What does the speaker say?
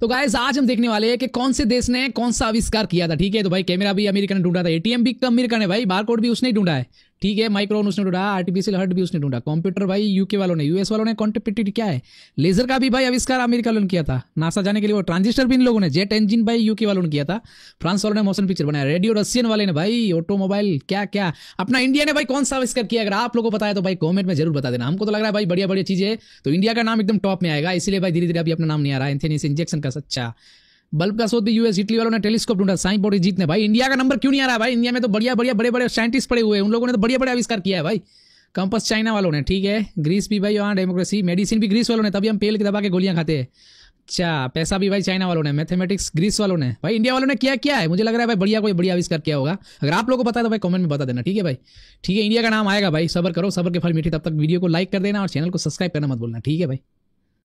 तो गाइज आज हम देखने वाले हैं कि कौन से देश ने कौन सा आविष्कार किया था ठीक है तो भाई कैमरा भी अमेरिका ने ढूंढा था एटीएम भी अमेरिका ने भाई बारकोड भी उसने ढूंढा है ठीक है माइक्रोन उसने ढूंढा आर्टिफिशियल हर्ट भी उसने ढूंढा कंप्यूटर भाई यूके वालों ने यूएस वालों ने कॉन्टेपिटेड क्या है लेजर का भी भाई आविष्कार अमेरिका वालों ने किया था नासा जाने के लिए वो ट्रांजिस्टर भी इन लोगों ने जेट इंजिन भाई यूके वालों ने किया था फ्रांस वालों ने मोशन पिक्चर बनाया रेडियो रशियन वाले ने भाई ऑटोमोबाइल क्या क्या अपना इंडिया ने भाई कौन सा आविष्कार किया अगर आप लोगों को पता है तो भाई कॉमेंट में जरूर बता देना हमको तो लग रहा है भाई बढ़िया बढ़िया चीज़ है तो इंडिया का नाम एकदम टॉप में आएगा इसलिए भाई धीरे धीरे अभी अपना नाम नहीं आ रहा है एंथेनिस इंजेक्शन का सच्चा बल्ब का शोध भी यूएस इटली वालों ने टेलीस्कोप ढूंढा साइन बॉडी जीतने भाई इंडिया का नंबर क्यों नहीं आ रहा भाई इंडिया में तो बढ़िया बढ़िया बड़े बड़े साइंटिस्ट पड़े हुए हैं उन लोगों ने तो बढ़िया बड़े आविष्कार किया है भाई कंपस चाइना वालों ने ठीक है ग्रीस भी भाई वहाँ डेमोक्रेसी मेडिसिन भी ग्रीस वालों ने तभी हम पेल के दबा के गोलियाँ खाते हैं अच्छा पैसा भी भाई चाइना वालों ने मैथमेटिक्स ग्रीस वालों ने भाई इंडिया वालों ने क्या क्या है मुझे लग रहा है भाई बढ़िया कोई बढ़िया आविष्कार किया होगा अगर आप लोगों को पता तो भाई कमेंट में बता देना ठीक है भाई ठीक है इंडिया का नाम आएगा भाई सबर करो सबर के फल मीठी तब तक वीडियो को लाइक कर देना और चैनल को सब्सक्राइब करना मत बोलना ठीक है भाई